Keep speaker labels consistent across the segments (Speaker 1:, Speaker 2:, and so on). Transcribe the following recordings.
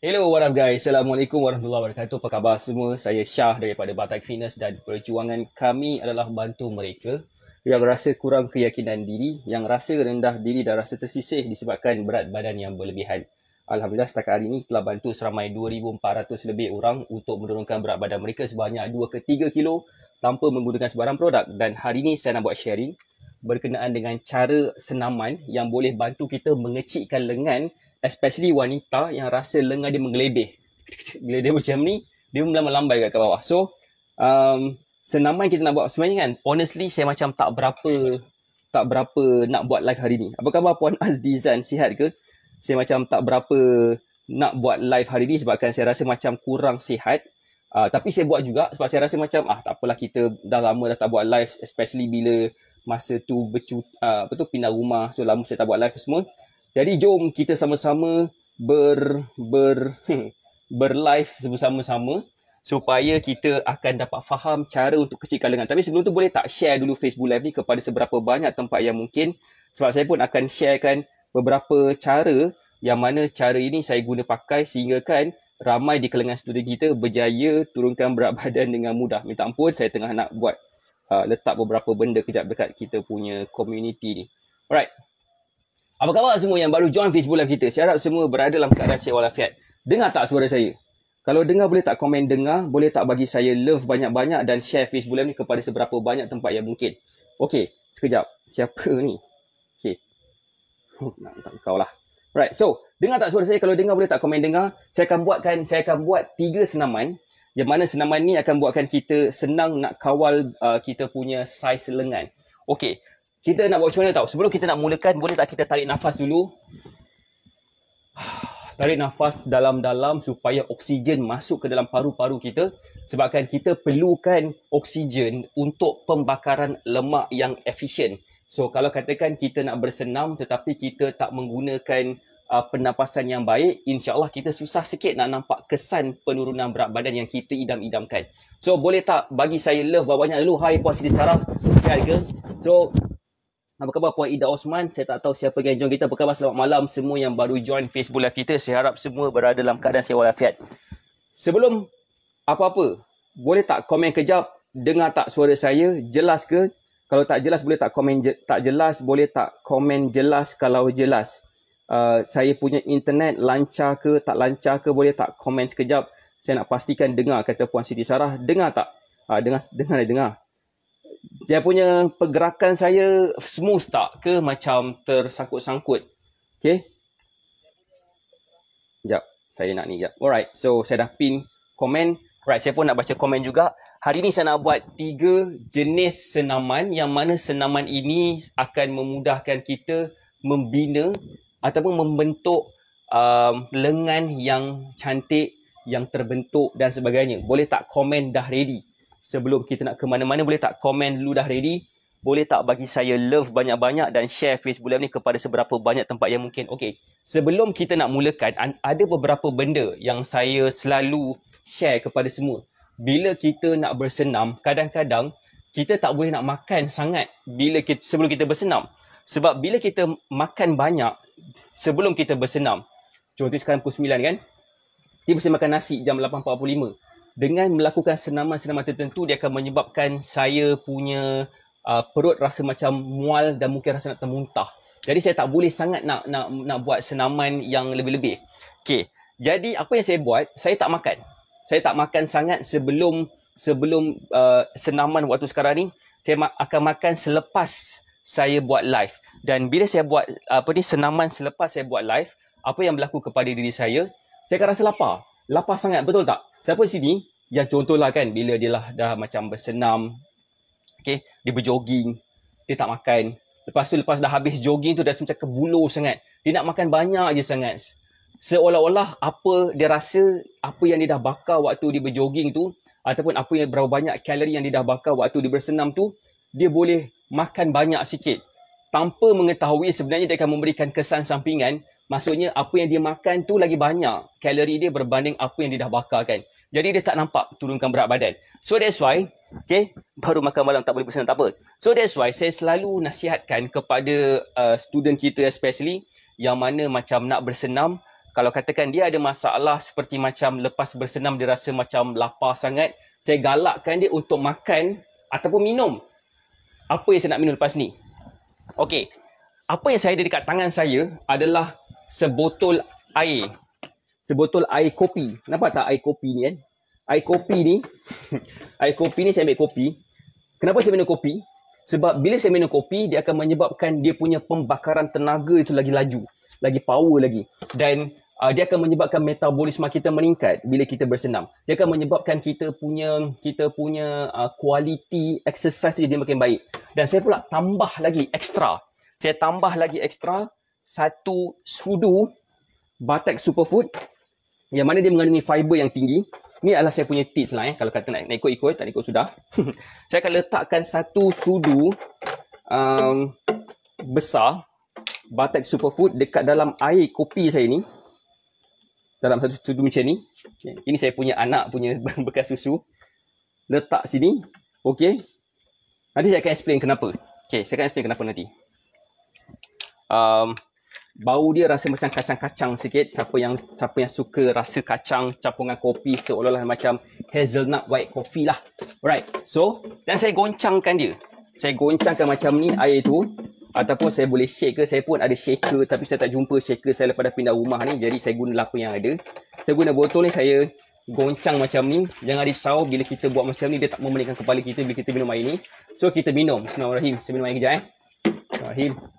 Speaker 1: Hello, what up guys? Assalamualaikum warahmatullahi wabarakatuh. Apa khabar semua? Saya Syah daripada Batak Fitness dan perjuangan kami adalah bantu mereka yang rasa kurang keyakinan diri, yang rasa rendah diri dan rasa tersisih disebabkan berat badan yang berlebihan. Alhamdulillah setakat hari ini telah bantu seramai 2,400 lebih orang untuk menurunkan berat badan mereka sebanyak 2 ke 3 kilo tanpa menggunakan sebarang produk. Dan hari ini saya nak buat sharing berkenaan dengan cara senaman yang boleh bantu kita mengecikkan lengan especially wanita yang rasa lengan dia menggelebeh. Bila dia macam ni, dia mula melambai-lambai kat bawah. So, um, senaman kita nak buat sebenarnya kan, honestly saya macam tak berapa tak berapa nak buat live hari ni. Apa khabar Puan Azdizan? Sihat ke? Saya macam tak berapa nak buat live hari ni sebabkan saya rasa macam kurang sihat. Uh, tapi saya buat juga sebab saya rasa macam ah tak apalah kita dah lama dah tak buat live especially bila masa tu bercu, uh, apa tu pindah rumah so lama saya tak buat live semua jadi jom kita sama-sama ber ber berlife bersama-sama supaya kita akan dapat faham cara untuk kecilkan lengan. Tapi sebelum tu boleh tak share dulu Facebook Live ni kepada seberapa banyak tempat yang mungkin sebab saya pun akan sharekan beberapa cara yang mana cara ini saya guna pakai sehingga kan ramai di kalangan student kita berjaya turunkan berat badan dengan mudah. Minta ampun saya tengah nak buat uh, letak beberapa benda kejap dekat kita punya community ni. Alright, apa khabar semua yang baru join Facebook Live kita? Saya harap semua berada dalam keadaan sihat walafiat. Dengar tak suara saya? Kalau dengar boleh tak komen dengar, boleh tak bagi saya love banyak-banyak dan share Facebook Live ni kepada seberapa banyak tempat yang mungkin. Okey, sekejap. Siapa ni? Okey. Huh, oh, nak tak kau lah. Right, so dengar tak suara saya? Kalau dengar boleh tak komen dengar, saya akan buatkan saya akan buat tiga senaman yang mana senaman ni akan buatkan kita senang nak kawal uh, kita punya saiz lengan. Okey, kita nak buat macam mana tau? Sebelum kita nak mulakan, boleh tak kita tarik nafas dulu? Tarik nafas dalam-dalam supaya oksigen masuk ke dalam paru-paru kita sebabkan kita perlukan oksigen untuk pembakaran lemak yang efisien. So kalau katakan kita nak bersenam tetapi kita tak menggunakan uh, pernafasan yang baik, insyaAllah kita susah sikit nak nampak kesan penurunan berat badan yang kita idam-idamkan. So boleh tak bagi saya love bawahnya banyak dulu? Hai puas di saraf. Okay, so apa khabar Puan Ida Osman? Saya tak tahu siapa yang join kita. Apa khabar selamat malam semua yang baru join Facebook Live kita. Saya harap semua berada dalam keadaan sihat walafiat. Sebelum apa-apa, boleh tak komen kejap? Dengar tak suara saya? Jelas ke? Kalau tak jelas, boleh tak komen je- tak jelas? Boleh tak komen jelas kalau jelas? Uh, saya punya internet lancar ke tak lancar ke boleh tak komen sekejap saya nak pastikan dengar kata puan Siti Sarah dengar tak uh, dengar dengar dengar dia punya pergerakan saya smooth tak ke macam tersangkut-sangkut okay? jap saya nak ni jap alright so saya dah pin komen alright saya pun nak baca komen juga hari ni saya nak buat tiga jenis senaman yang mana senaman ini akan memudahkan kita membina ataupun membentuk um, lengan yang cantik yang terbentuk dan sebagainya boleh tak komen dah ready sebelum kita nak ke mana-mana boleh tak komen dulu dah ready boleh tak bagi saya love banyak-banyak dan share Facebook ni kepada seberapa banyak tempat yang mungkin. Okey, sebelum kita nak mulakan ada beberapa benda yang saya selalu share kepada semua. Bila kita nak bersenam, kadang-kadang kita tak boleh nak makan sangat bila kita, sebelum kita bersenam. Sebab bila kita makan banyak sebelum kita bersenam. Contoh sekarang pukul 9 kan? kita saya makan nasi jam 8.45 dengan melakukan senaman-senaman tertentu dia akan menyebabkan saya punya uh, perut rasa macam mual dan mungkin rasa nak termuntah. Jadi saya tak boleh sangat nak nak nak buat senaman yang lebih-lebih. Okey. Jadi apa yang saya buat? Saya tak makan. Saya tak makan sangat sebelum sebelum uh, senaman waktu sekarang ni. Saya ma- akan makan selepas saya buat live. Dan bila saya buat apa ni senaman selepas saya buat live, apa yang berlaku kepada diri saya? Saya akan rasa lapar. Lapar sangat, betul tak? Siapa sini Ya contohlah kan bila dia lah dah macam bersenam Okay, dia berjoging Dia tak makan Lepas tu lepas dah habis jogging tu dah macam kebulu sangat Dia nak makan banyak je sangat Seolah-olah apa dia rasa Apa yang dia dah bakar waktu dia berjoging tu Ataupun apa yang berapa banyak kalori yang dia dah bakar waktu dia bersenam tu Dia boleh makan banyak sikit Tanpa mengetahui sebenarnya dia akan memberikan kesan sampingan Maksudnya apa yang dia makan tu lagi banyak kalori dia berbanding apa yang dia dah bakar kan. Jadi dia tak nampak turunkan berat badan. So that's why, okay, baru makan malam tak boleh bersenang, tak apa. So that's why saya selalu nasihatkan kepada uh, student kita especially yang mana macam nak bersenam, kalau katakan dia ada masalah seperti macam lepas bersenam dia rasa macam lapar sangat, saya galakkan dia untuk makan ataupun minum. Apa yang saya nak minum lepas ni? Okay, apa yang saya ada dekat tangan saya adalah sebotol air sebotol air kopi. Nampak tak air kopi ni kan? Air kopi ni, air kopi ni saya ambil kopi. Kenapa saya minum kopi? Sebab bila saya minum kopi, dia akan menyebabkan dia punya pembakaran tenaga itu lagi laju. Lagi power lagi. Dan uh, dia akan menyebabkan metabolisme kita meningkat bila kita bersenam. Dia akan menyebabkan kita punya kita punya kualiti ah, uh, exercise tu jadi makin baik. Dan saya pula tambah lagi ekstra. Saya tambah lagi ekstra satu sudu Batek Superfood yang mana dia mengandungi fiber yang tinggi. Ni adalah saya punya tips lah eh. Kalau kata nak ikut-ikut, tak ikut sudah. saya akan letakkan satu sudu um, besar batik Superfood dekat dalam air kopi saya ni. Dalam satu sudu macam ni. Okay. Ini saya punya anak punya bekas susu. Letak sini. Okay. Nanti saya akan explain kenapa. Okay, saya akan explain kenapa nanti. Um, bau dia rasa macam kacang-kacang sikit siapa yang siapa yang suka rasa kacang campuran kopi seolah-olah macam hazelnut white coffee lah alright so dan saya goncangkan dia saya goncangkan macam ni air tu ataupun saya boleh shake saya pun ada shaker tapi saya tak jumpa shaker saya lepas pindah rumah ni jadi saya guna apa yang ada saya guna botol ni saya goncang macam ni jangan risau bila kita buat macam ni dia tak memelikkan kepala kita bila kita minum air ni so kita minum bismillahirrahmanirrahim saya minum air kejap eh Bismillahirrahmanirrahim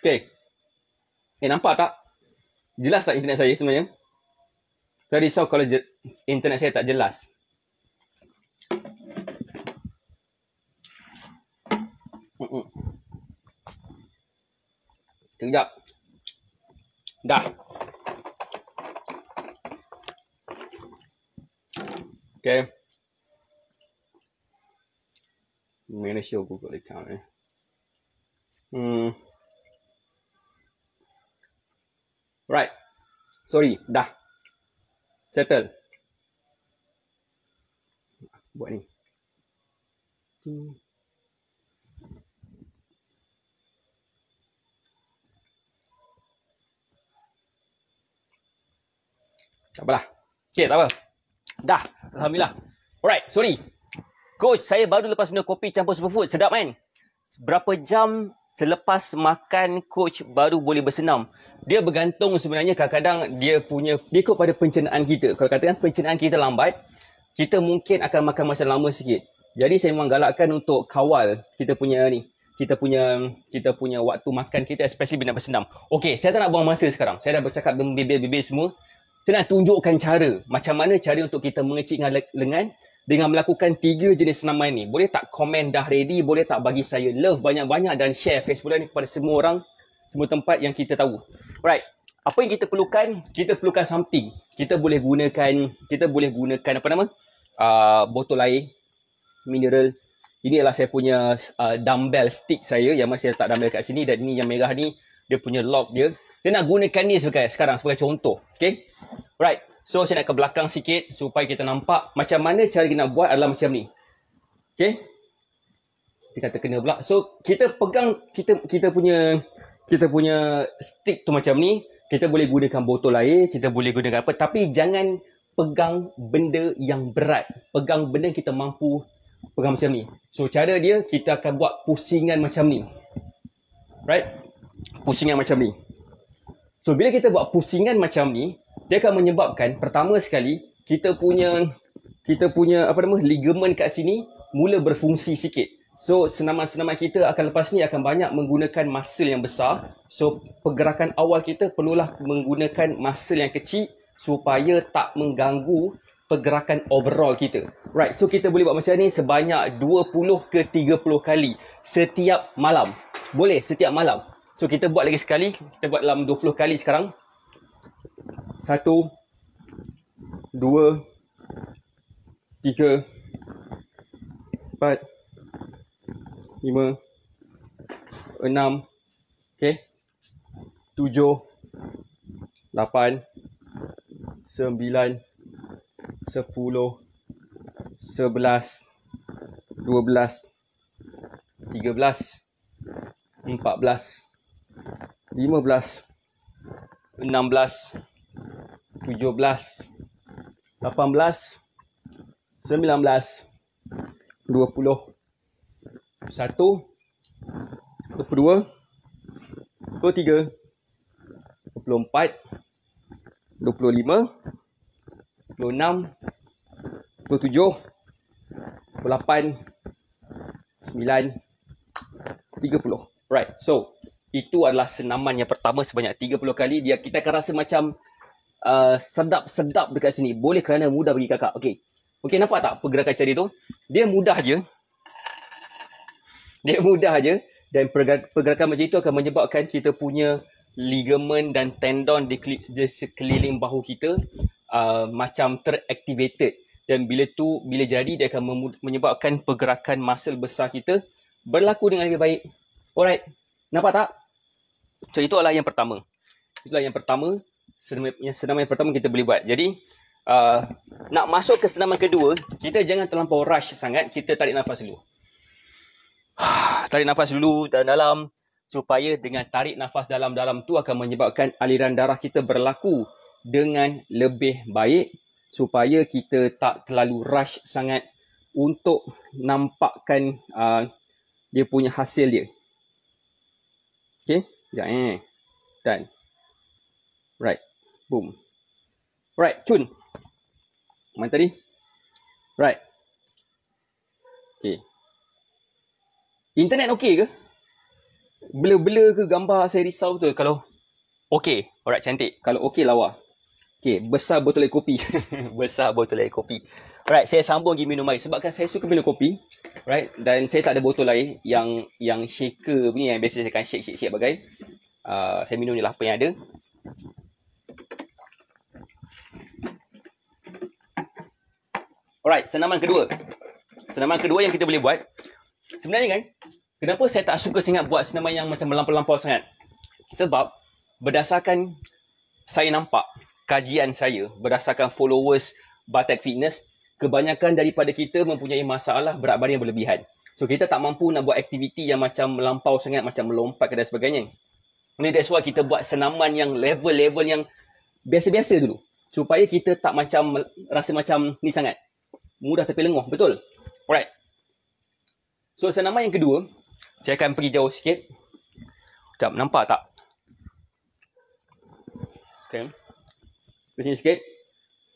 Speaker 1: Okay. Eh, nampak tak? Jelas tak internet saya sebenarnya? Saya risau kalau internet saya tak jelas. Mm-mm. Kejap. Dah. Okay. Mana going to show Google account. Eh? Mm. Sorry, dah. Settle. Buat ni. Tak apalah. Okay, tak apa. Dah. Alhamdulillah. Alright, sorry. Coach, saya baru lepas minum kopi campur superfood. Sedap kan? Berapa jam selepas makan coach baru boleh bersenam. Dia bergantung sebenarnya kadang-kadang dia punya dia ikut pada pencernaan kita. Kalau katakan pencernaan kita lambat, kita mungkin akan makan masa lama sikit. Jadi saya memang galakkan untuk kawal kita punya ni, kita punya kita punya waktu makan kita especially bila bersenam. Okey, saya tak nak buang masa sekarang. Saya dah bercakap dengan bibir-bibir semua. Saya nak tunjukkan cara macam mana cara untuk kita mengecilkan lengan dengan melakukan tiga jenis senaman ini Boleh tak komen dah ready, boleh tak bagi saya love banyak-banyak dan share Facebook ini kepada semua orang, semua tempat yang kita tahu. Alright, apa yang kita perlukan? Kita perlukan something. Kita boleh gunakan, kita boleh gunakan apa nama? Uh, botol air, mineral. Ini adalah saya punya uh, dumbbell stick saya yang masih letak dumbbell kat sini dan ini yang merah ni dia punya lock dia. Saya nak gunakan ni sebagai sekarang sebagai contoh. Okay. right So saya nak ke belakang sikit supaya kita nampak macam mana cara kita nak buat adalah macam ni. Okay. Kita kata kena pula. So kita pegang kita kita punya kita punya stick tu macam ni. Kita boleh gunakan botol air, kita boleh gunakan apa. Tapi jangan pegang benda yang berat. Pegang benda yang kita mampu pegang macam ni. So cara dia kita akan buat pusingan macam ni. Right? Pusingan macam ni. So bila kita buat pusingan macam ni, dia akan menyebabkan pertama sekali kita punya kita punya apa nama ligamen kat sini mula berfungsi sikit. So senaman-senaman kita akan lepas ni akan banyak menggunakan muscle yang besar. So pergerakan awal kita perlulah menggunakan muscle yang kecil supaya tak mengganggu pergerakan overall kita. Right, so kita boleh buat macam ni sebanyak 20 ke 30 kali setiap malam. Boleh setiap malam. So kita buat lagi sekali, kita buat dalam 20 kali sekarang. Satu Dua Tiga Empat Lima Enam Okay Tujuh Lapan Sembilan Sepuluh Sebelas Dua belas Tiga belas Empat belas Lima belas Enam belas satu Kedua Ketiga Keempat Dua puluh lima Dua puluh enam Dua puluh tujuh Dua puluh lapan Sembilan Tiga puluh Right, so Itu adalah senaman yang pertama sebanyak tiga puluh kali Dia Kita akan rasa macam Uh, sedap-sedap uh, dekat sini. Boleh kerana mudah bagi kakak. Okey. Okey, nampak tak pergerakan jari tu? Dia mudah je. Dia mudah je. Dan pergerakan macam itu akan menyebabkan kita punya ligamen dan tendon di, di sekeliling bahu kita uh, macam teractivated. Dan bila tu, bila jadi, dia akan menyebabkan pergerakan muscle besar kita berlaku dengan lebih baik. Alright. Nampak tak? So, itu adalah yang pertama. Itulah yang pertama senaman yang senaman yang pertama kita boleh buat. Jadi uh, nak masuk ke senaman kedua, kita jangan terlampau rush sangat, kita tarik nafas dulu. tarik nafas dulu dan dalam supaya dengan tarik nafas dalam-dalam tu akan menyebabkan aliran darah kita berlaku dengan lebih baik supaya kita tak terlalu rush sangat untuk nampakkan uh, dia punya hasil dia. Okay, sekejap eh. Done. Right. Boom. Right, chun, Main tadi. Right. Okay. Internet okay ke? Blur-blur ke gambar saya risau tu kalau okay, Alright, cantik. Kalau okay lawa. Okay, besar botol air kopi. besar botol air kopi. Alright, saya sambung pergi minum air. Sebabkan saya suka minum kopi. Alright, dan saya tak ada botol air yang yang shaker ni yang biasa saya akan shake-shake-shake bagai. Uh, saya minum ni lah apa yang ada. Alright, senaman kedua. Senaman kedua yang kita boleh buat. Sebenarnya kan, kenapa saya tak suka sangat buat senaman yang macam melampau-lampau sangat? Sebab berdasarkan saya nampak kajian saya berdasarkan followers Batek Fitness, kebanyakan daripada kita mempunyai masalah berat badan yang berlebihan. So kita tak mampu nak buat aktiviti yang macam melampau sangat, macam melompat dan sebagainya. Ini that's why kita buat senaman yang level-level yang biasa-biasa dulu. Supaya kita tak macam rasa macam ni sangat mudah tapi lenguh betul alright so senaman yang kedua saya akan pergi jauh sikit jap nampak tak okay, ke sini sikit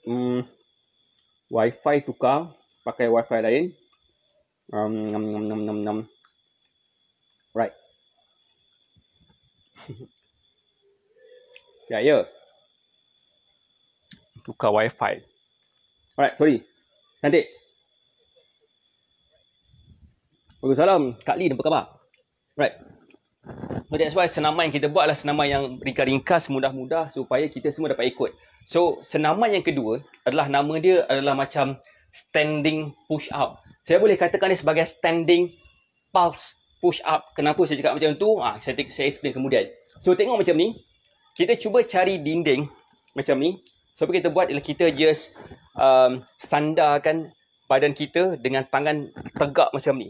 Speaker 1: hmm wifi tukar pakai wifi lain um nom nom nom nom nom right ya ya tukar wifi alright sorry Nanti, bagus salam. Kak Lin, apa khabar? Right. So that's why senaman yang kita buat adalah senaman yang ringkas-ringkas, mudah-mudah supaya kita semua dapat ikut. So, senaman yang kedua adalah nama dia adalah macam standing push up. Saya boleh katakan dia sebagai standing pulse push up. Kenapa saya cakap macam tu? Ah, saya, saya explain kemudian. So, tengok macam ni. Kita cuba cari dinding macam ni. So, apa kita buat ialah kita just um, sandarkan badan kita dengan tangan tegak macam ni.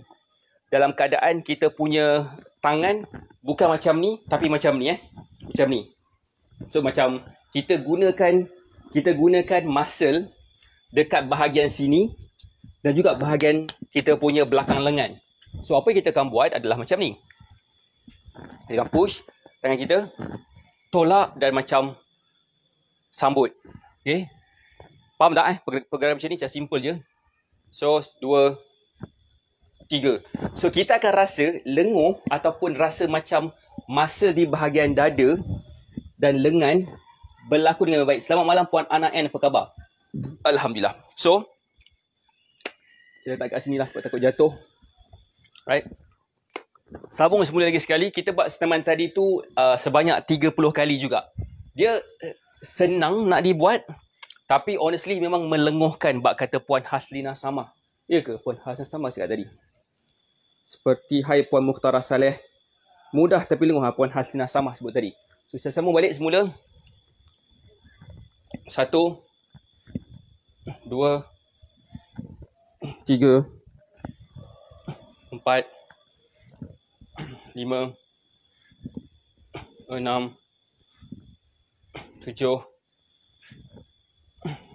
Speaker 1: Dalam keadaan kita punya tangan bukan macam ni tapi macam ni eh. Macam ni. So macam kita gunakan kita gunakan muscle dekat bahagian sini dan juga bahagian kita punya belakang lengan. So apa kita akan buat adalah macam ni. Kita akan push tangan kita tolak dan macam sambut. Okay. Faham tak eh pergerakan macam ni macam simple je. So dua tiga. So kita akan rasa lenguh ataupun rasa macam masa di bahagian dada dan lengan berlaku dengan baik. Selamat malam puan Ana N apa khabar? Alhamdulillah. So kita letak kat sini lah sebab takut jatuh. Right. Sabung semula lagi sekali. Kita buat senaman tadi tu uh, sebanyak 30 kali juga. Dia eh, senang nak dibuat tapi honestly memang melenguhkan bab kata Puan Haslina sama. Ya ke Puan Haslina sama cakap tadi? Seperti hai Puan Mukhtar Saleh. Mudah tapi lenguh ha, Puan Haslina sama sebut tadi. So saya sambung balik semula. Satu. Dua. Tiga. Empat. Lima. Enam. Tujuh.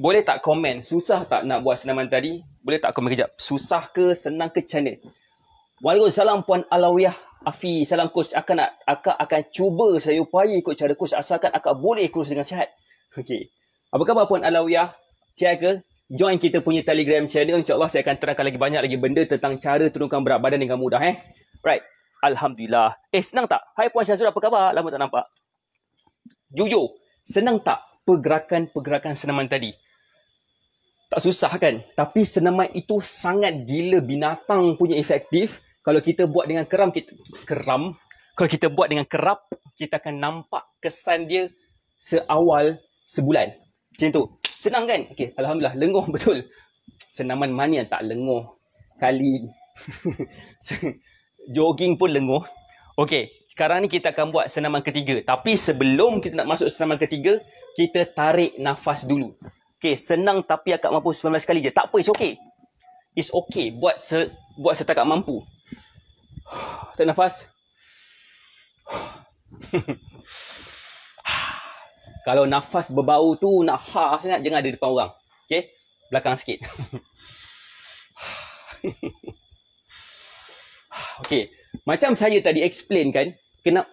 Speaker 1: boleh tak komen susah tak nak buat senaman tadi? Boleh tak komen kejap? Susah ke senang ke channel? Waalaikumsalam Puan Alawiyah Afi. Salam coach. Akak, nak, akak akan cuba saya upaya ikut cara coach asalkan akak boleh kurus dengan sihat. Okey. Apa khabar Puan Alawiyah? Sihat ke? Join kita punya telegram channel. InsyaAllah saya akan terangkan lagi banyak lagi benda tentang cara turunkan berat badan dengan mudah. Eh? Right. Alhamdulillah. Eh senang tak? Hai Puan Syazul apa khabar? Lama tak nampak. Jujur. Senang tak pergerakan-pergerakan senaman tadi? tak susah kan tapi senamai itu sangat gila binatang punya efektif kalau kita buat dengan keram kita keram kalau kita buat dengan kerap kita akan nampak kesan dia seawal sebulan macam tu senang kan okey alhamdulillah lenguh betul senaman mana yang tak lenguh kali jogging pun lenguh okey sekarang ni kita akan buat senaman ketiga tapi sebelum kita nak masuk senaman ketiga kita tarik nafas dulu Okay, senang tapi akak mampu 19 kali je. Tak apa, it's okay. It's okay. Buat se buat setakat mampu. Tak nafas. Kalau nafas berbau tu nak ha sangat jangan ada depan orang. Okay, Belakang sikit. Okay, macam saya tadi explain kan,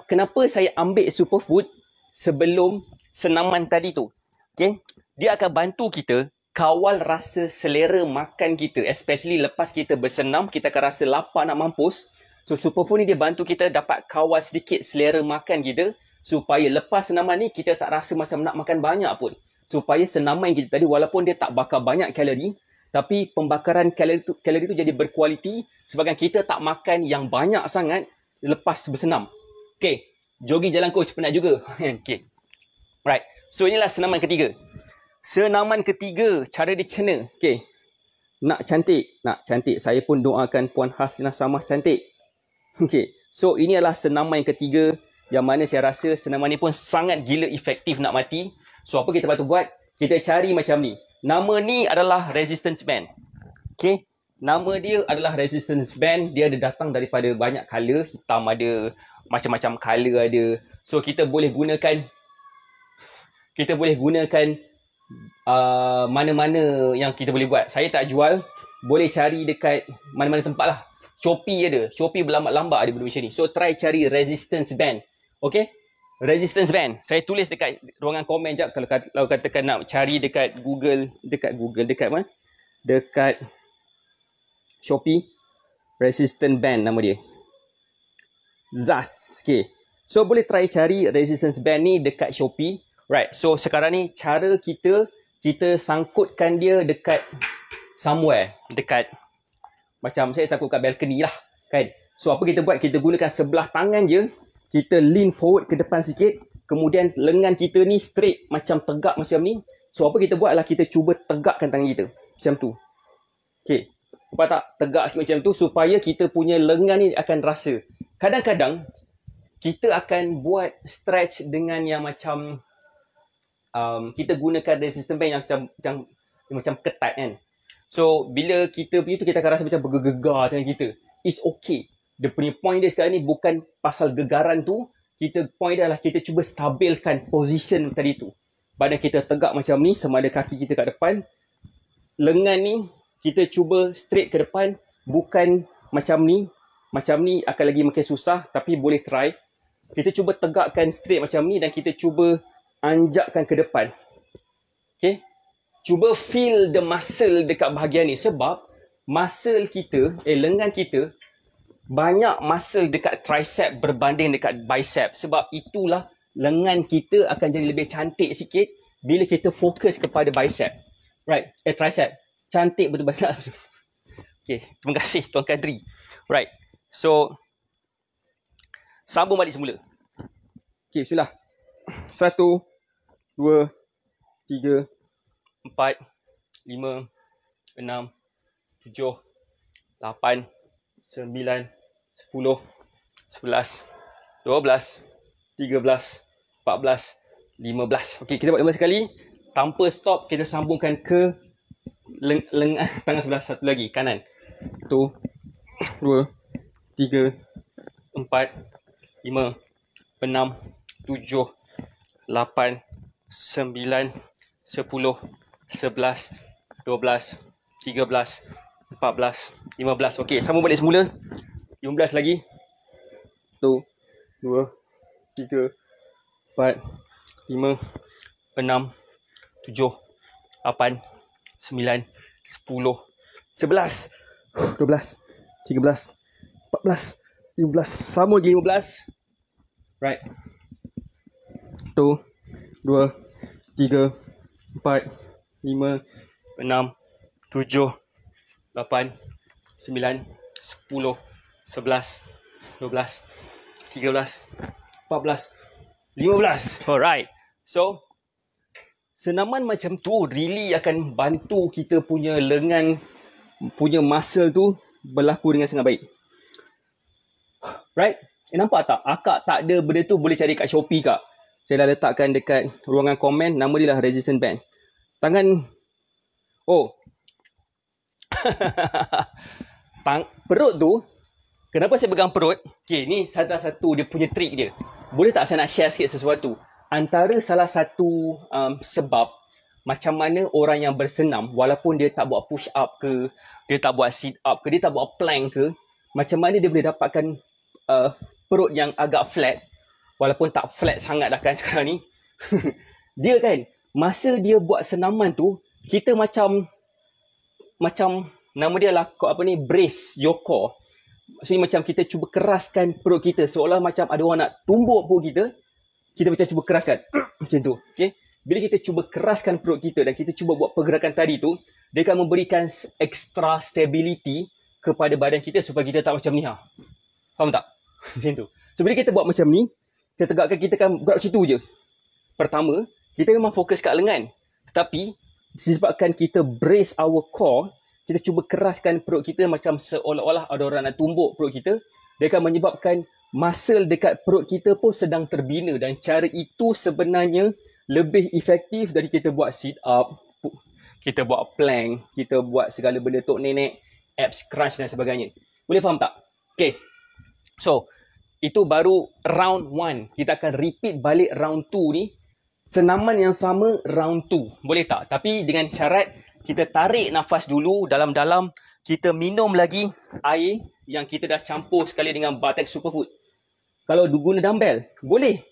Speaker 1: kenapa saya ambil superfood sebelum senaman tadi tu. Okay dia akan bantu kita kawal rasa selera makan kita especially lepas kita bersenam kita akan rasa lapar nak mampus so superfood ni dia bantu kita dapat kawal sedikit selera makan kita supaya lepas senaman ni kita tak rasa macam nak makan banyak pun supaya senaman kita tadi walaupun dia tak bakar banyak kalori tapi pembakaran kalori tu, kalori tu jadi berkualiti sebabkan kita tak makan yang banyak sangat lepas bersenam. Okay, jogging jalan coach penat juga. okay, right. So inilah senaman ketiga. Senaman ketiga, cara dicerna. okay, Nak cantik, nak cantik. Saya pun doakan Puan Hasnah Samah cantik. okay. So ini adalah senaman yang ketiga yang mana saya rasa senaman ni pun sangat gila efektif nak mati. So apa kita patut buat? Kita cari macam ni. Nama ni adalah resistance band. okay. Nama dia adalah resistance band. Dia ada datang daripada banyak color, hitam ada, macam-macam color ada. So kita boleh gunakan kita boleh gunakan uh, mana-mana yang kita boleh buat. Saya tak jual, boleh cari dekat mana-mana tempat lah. Shopee ada. Shopee berlambat-lambat ada benda macam ni. So, try cari resistance band. Okay? Resistance band. Saya tulis dekat ruangan komen jap kalau, kalau katakan nak cari dekat Google. Dekat Google. Dekat mana? Dekat Shopee. Resistance band nama dia. Zas. Okay. So, boleh try cari resistance band ni dekat Shopee. Right. So sekarang ni cara kita kita sangkutkan dia dekat somewhere dekat macam saya sangkutkan balcony lah kan. So apa kita buat kita gunakan sebelah tangan je kita lean forward ke depan sikit kemudian lengan kita ni straight macam tegak macam ni. So apa kita buat lah kita cuba tegakkan tangan kita macam tu. Okay. Nampak tak? Tegak macam tu supaya kita punya lengan ni akan rasa. Kadang-kadang kita akan buat stretch dengan yang macam um, kita gunakan dari sistem bank yang macam, macam yang macam ketat kan. So bila kita punya tu kita akan rasa macam bergegar dengan kita. It's okay. The punya point dia sekarang ni bukan pasal gegaran tu. Kita point dia adalah kita cuba stabilkan position tadi tu. Badan kita tegak macam ni sama ada kaki kita kat depan. Lengan ni kita cuba straight ke depan. Bukan macam ni. Macam ni akan lagi makin susah tapi boleh try. Kita cuba tegakkan straight macam ni dan kita cuba anjakkan ke depan. Okay. Cuba feel the muscle dekat bahagian ni sebab muscle kita, eh lengan kita banyak muscle dekat tricep berbanding dekat bicep sebab itulah lengan kita akan jadi lebih cantik sikit bila kita fokus kepada bicep. Right, eh tricep. Cantik betul banyak. okay, terima kasih Tuan Kadri. Right, so sambung balik semula. Okay, sudah. Satu, dua, tiga, empat, lima, enam, tujuh, lapan, sembilan, sepuluh, sebelas, dua belas, tiga belas, empat belas, lima belas. Okey, kita buat lima sekali. Tanpa stop, kita sambungkan ke leng leng tangan sebelah satu lagi, kanan. Satu, dua, tiga, empat, lima, enam, tujuh, lapan, sembilan, sepuluh, sebelas, dua belas, tiga belas, empat belas, lima belas. Okey, sama balik semula. Lima belas lagi. Satu, dua, tiga, empat, lima, enam, tujuh, lapan, sembilan, sepuluh, sebelas, dua belas, tiga belas, empat belas, lima belas. Sama lagi lima belas. Right. Two, dua, tiga, empat, lima, enam, tujuh, lapan, sembilan, sepuluh, sebelas, dua belas, tiga belas, empat belas, lima belas. Alright. So, senaman macam tu really akan bantu kita punya lengan, punya muscle tu berlaku dengan sangat baik. Right? Eh, nampak tak? Akak tak ada benda tu boleh cari kat Shopee kak saya dah letakkan dekat ruangan komen nama dia lah resistant band tangan oh Tang, perut tu kenapa saya pegang perut okay, ni salah satu dia punya trik dia boleh tak saya nak share sikit sesuatu antara salah satu um, sebab macam mana orang yang bersenam walaupun dia tak buat push up ke dia tak buat sit up ke dia tak buat plank ke macam mana dia boleh dapatkan uh, perut yang agak flat walaupun tak flat sangat dah kan sekarang ni dia kan masa dia buat senaman tu kita macam macam nama dia lah apa ni brace your core maksudnya macam kita cuba keraskan perut kita seolah macam ada orang nak tumbuk perut kita kita macam cuba keraskan macam tu okay? bila kita cuba keraskan perut kita dan kita cuba buat pergerakan tadi tu dia akan memberikan extra stability kepada badan kita supaya kita tak macam ni ha. faham tak? macam tu so bila kita buat macam ni kita tegakkan kita kan gerak situ je. Pertama, kita memang fokus kat lengan. Tetapi disebabkan kita brace our core, kita cuba keraskan perut kita macam seolah-olah ada orang nak tumbuk perut kita, dia akan menyebabkan muscle dekat perut kita pun sedang terbina dan cara itu sebenarnya lebih efektif dari kita buat sit up, kita buat plank, kita buat segala benda tok nenek, abs crunch dan sebagainya. Boleh faham tak? Okay. So, itu baru round one. Kita akan repeat balik round two ni. Senaman yang sama round two Boleh tak? Tapi dengan syarat kita tarik nafas dulu dalam-dalam. Kita minum lagi air yang kita dah campur sekali dengan Batek Superfood. Kalau guna dumbbell, boleh.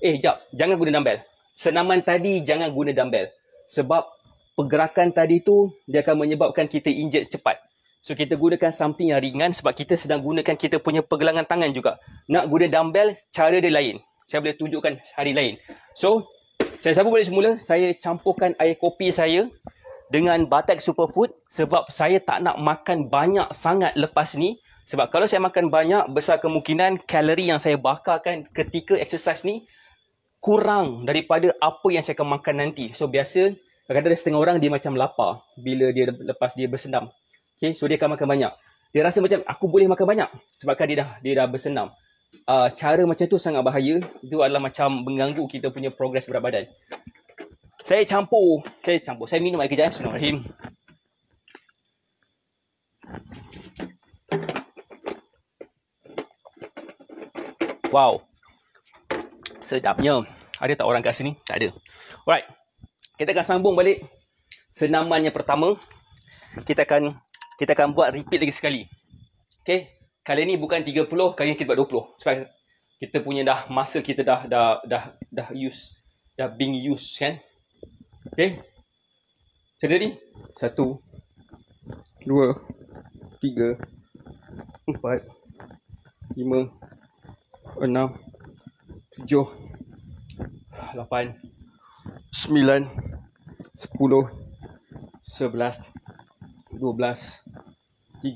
Speaker 1: Eh, jap. Jangan guna dumbbell. Senaman tadi jangan guna dumbbell. Sebab pergerakan tadi tu dia akan menyebabkan kita injet cepat. So kita gunakan something yang ringan sebab kita sedang gunakan kita punya pergelangan tangan juga. Nak guna dumbbell, cara dia lain. Saya boleh tunjukkan hari lain. So, saya siapa boleh semula, saya campurkan air kopi saya dengan Batek Superfood sebab saya tak nak makan banyak sangat lepas ni. Sebab kalau saya makan banyak, besar kemungkinan kalori yang saya bakarkan ketika exercise ni kurang daripada apa yang saya akan makan nanti. So, biasa kadang-kadang setengah orang dia macam lapar bila dia lepas dia bersenam. Okay, so dia akan makan banyak. Dia rasa macam aku boleh makan banyak sebabkan dia dah dia dah bersenam. Uh, cara macam tu sangat bahaya. Itu adalah macam mengganggu kita punya progres berat badan. Saya campur. Saya campur. Saya minum air kejap. Bismillahirrahmanirrahim. Wow. Sedapnya. Ada tak orang kat sini? Tak ada. Alright. Kita akan sambung balik senaman yang pertama. Kita akan kita akan buat repeat lagi sekali. Okay. Kali ni bukan 30, kali ni kita buat 20. Sebab kita punya dah masa kita dah dah dah dah use dah being used kan. Okay. Macam tadi. Satu. Dua. Tiga. Empat. Lima. Enam. Tujuh. Lapan. Sembilan. Sepuluh. Sebelas. Saya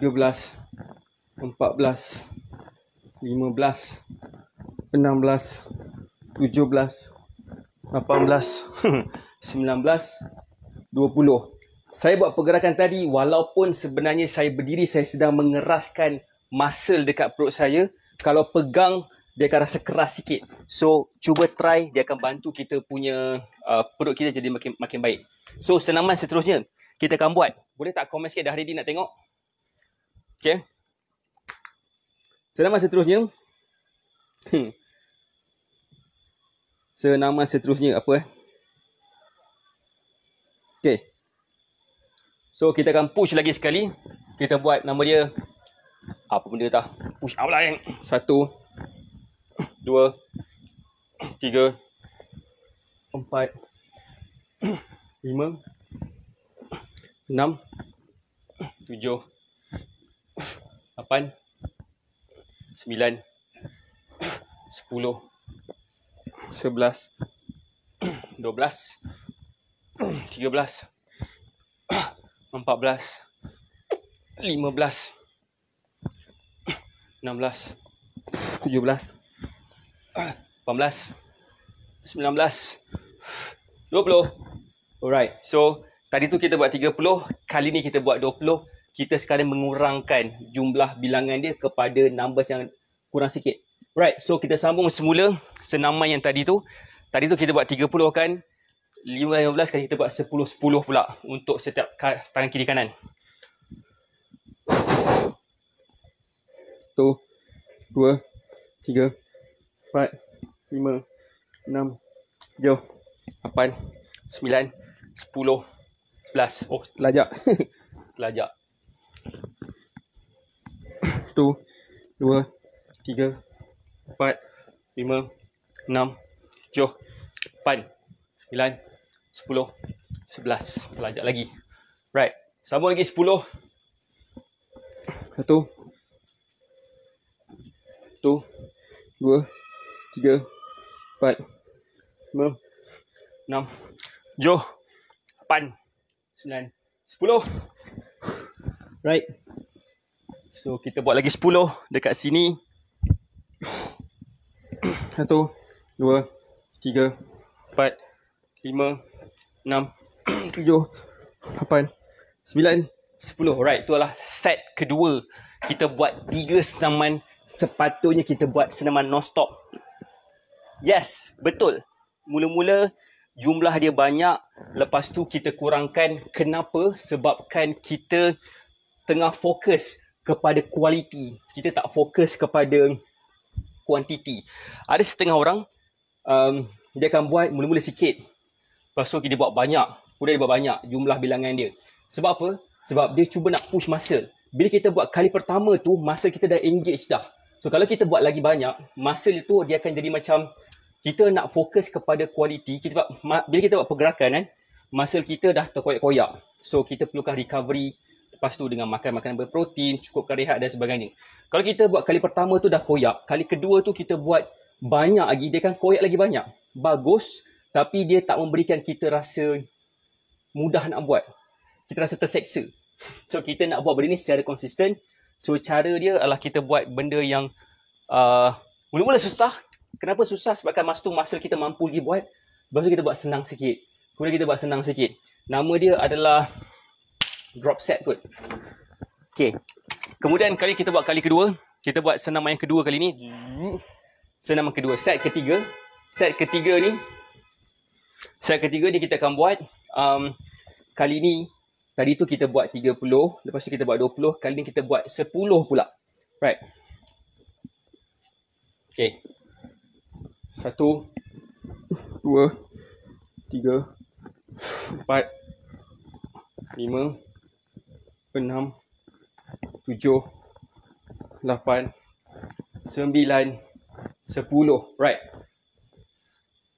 Speaker 1: buat pergerakan tadi walaupun sebenarnya saya berdiri saya sedang mengeraskan muscle dekat perut saya kalau pegang dia akan rasa keras sikit. So cuba try dia akan bantu kita punya uh, perut kita jadi makin makin baik. So senaman seterusnya kita akan buat boleh tak komen sikit dah ready nak tengok? Okay. Selama seterusnya. selama seterusnya apa eh? Okay. So kita akan push lagi sekali. Kita buat nama dia. Apa benda tak? Push out lah yang eh. Satu. Dua. Tiga. Empat. Lima enam, tujuh, lapan, sembilan, sepuluh, sebelas, dua belas, tiga belas, empat belas, lima belas, enam belas, tujuh belas, lapan belas, sembilan belas, dua puluh. Alright, so Tadi tu kita buat 30, kali ni kita buat 20. Kita sekarang mengurangkan jumlah bilangan dia kepada numbers yang kurang sikit. Right, so kita sambung semula senaman yang tadi tu. Tadi tu kita buat 30 kan, 15 kali kita buat 10-10 pula untuk setiap tangan kiri kanan. Tu, dua, tiga, empat, lima, enam, 7, 8, Sembilan, sepuluh. Plus. Oh, telajak. telajak. Satu, dua, tiga, empat, lima, enam, tujuh, lapan, sembilan, sepuluh, sebelas. Telajak lagi. Right. Sambung lagi sepuluh. Satu. Satu. Dua. Tiga. Empat. Lima. Enam. Tujuh. Lapan sembilan, sepuluh. Right. So kita buat lagi sepuluh dekat sini. Satu, dua, tiga, empat, lima, enam, tujuh, lapan, sembilan, sepuluh. Right. Itulah set kedua. Kita buat tiga senaman sepatutnya kita buat senaman non-stop. Yes, betul. Mula-mula jumlah dia banyak lepas tu kita kurangkan kenapa sebabkan kita tengah fokus kepada kualiti kita tak fokus kepada kuantiti ada setengah orang um, dia akan buat mula-mula sikit lepas tu dia buat banyak kemudian dia buat banyak jumlah bilangan dia sebab apa? sebab dia cuba nak push muscle bila kita buat kali pertama tu masa kita dah engage dah so kalau kita buat lagi banyak muscle itu dia akan jadi macam kita nak fokus kepada kualiti kita buat, bila kita buat pergerakan kan muscle kita dah terkoyak-koyak so kita perlukan recovery lepas tu dengan makan makanan berprotein cukup rehat dan sebagainya kalau kita buat kali pertama tu dah koyak kali kedua tu kita buat banyak lagi dia kan koyak lagi banyak bagus tapi dia tak memberikan kita rasa mudah nak buat kita rasa terseksa so kita nak buat benda ni secara konsisten so cara dia adalah kita buat benda yang uh, mula-mula susah kenapa susah sebabkan masa tu muscle kita mampu dia buat lepas kita buat senang sikit kemudian kita buat senang sikit nama dia adalah drop set kot ok kemudian kali kita buat kali kedua kita buat senaman yang kedua kali ni senaman kedua set ketiga set ketiga ni set ketiga ni kita akan buat um, kali ni tadi tu kita buat 30 lepas tu kita buat 20 kali ni kita buat 10 pula right Okay. Satu Dua Tiga Empat Lima Enam Tujuh Lapan Sembilan Sepuluh Right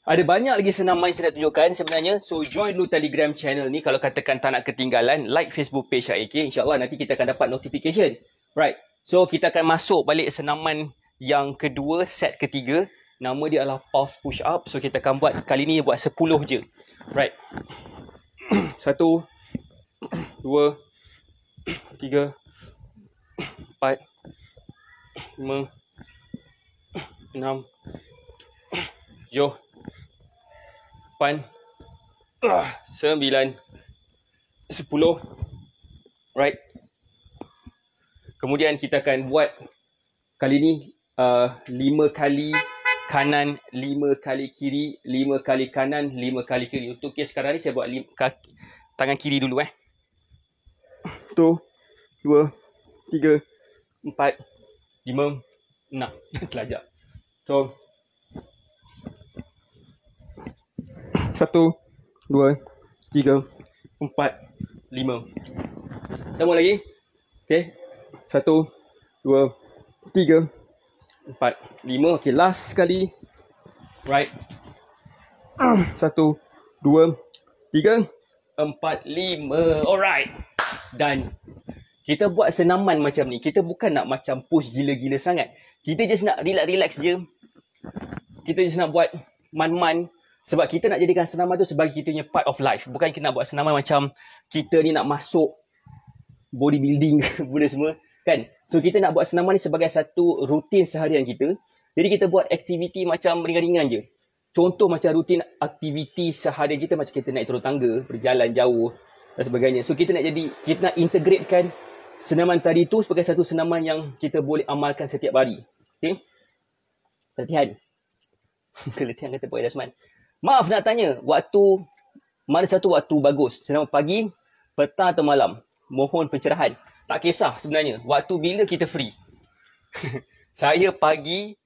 Speaker 1: ada banyak lagi senaman saya nak tunjukkan sebenarnya. So join dulu Telegram channel ni kalau katakan tak nak ketinggalan. Like Facebook page AK. InsyaAllah nanti kita akan dapat notification. Right. So kita akan masuk balik senaman yang kedua, set ketiga. Nama dia adalah Pulse Push Up. So kita akan buat kali ni buat 10 je. Right. 1 2 3 4 5 6 7 8 9 10 Right. Kemudian kita akan buat kali ni uh, 5 kali kanan, lima kali kiri, lima kali kanan, lima kali kiri. Untuk kes sekarang ni saya buat lima, kaki, tangan kiri dulu eh. Satu, dua, tiga, empat, lima, enam. Kelajak. So. Satu, dua, tiga, empat, lima. Sama lagi. Okay. Satu, dua, tiga, empat empat, lima. Okay, last sekali. Right. Satu, dua, tiga, empat, lima. Alright. Dan kita buat senaman macam ni. Kita bukan nak macam push gila-gila sangat. Kita just nak relax-relax je. Kita just nak buat man-man. Sebab kita nak jadikan senaman tu sebagai kita punya part of life. Bukan kita nak buat senaman macam kita ni nak masuk bodybuilding ke benda semua kan so kita nak buat senaman ni sebagai satu rutin seharian kita jadi kita buat aktiviti macam ringan-ringan je contoh macam rutin aktiviti seharian kita macam kita naik turun tangga berjalan jauh dan sebagainya so kita nak jadi kita nak integratekan senaman tadi tu sebagai satu senaman yang kita boleh amalkan setiap hari okey latihan latihan kata Boy Dasman maaf nak tanya waktu mana satu waktu bagus senaman pagi petang atau malam mohon pencerahan tak kisah sebenarnya waktu bila kita free. saya pagi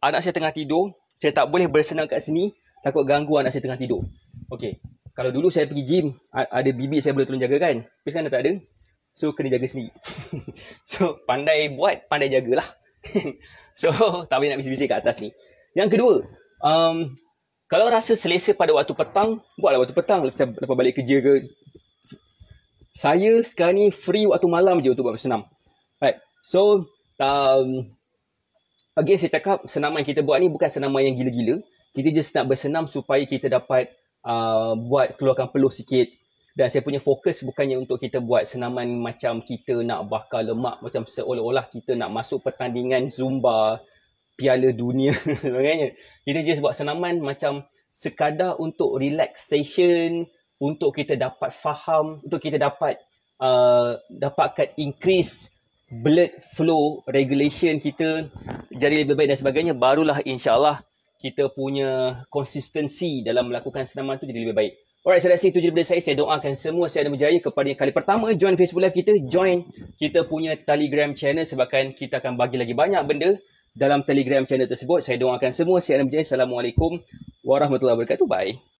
Speaker 1: anak saya tengah tidur, saya tak boleh bersenang kat sini takut ganggu anak saya tengah tidur. Okey. Kalau dulu saya pergi gym, ada bibik saya boleh tolong jaga kan? Tapi sekarang tak ada. So, kena jaga sendiri. so, pandai buat, pandai jagalah. so, tak boleh nak bisik-bisik kat atas ni. Yang kedua, um, kalau rasa selesa pada waktu petang, buatlah waktu petang. lepas balik kerja ke, saya sekarang ni free waktu malam je untuk buat bersenam. Right. So, um, again saya cakap senaman kita buat ni bukan senaman yang gila-gila. Kita just nak bersenam supaya kita dapat uh, buat keluarkan peluh sikit. Dan saya punya fokus bukannya untuk kita buat senaman macam kita nak bakar lemak. Macam seolah-olah kita nak masuk pertandingan Zumba piala dunia. kita just buat senaman macam sekadar untuk relaxation, untuk kita dapat faham, untuk kita dapat uh, dapatkan increase blood flow regulation kita jadi lebih baik dan sebagainya, barulah insyaAllah kita punya konsistensi dalam melakukan senaman tu jadi lebih baik. Alright, saya rasa itu je daripada saya. Saya doakan semua saya ada berjaya kepada yang kali pertama join Facebook Live kita, join kita punya Telegram channel sebabkan kita akan bagi lagi banyak benda dalam Telegram channel tersebut. Saya doakan semua saya ada berjaya. Assalamualaikum warahmatullahi wabarakatuh. Bye.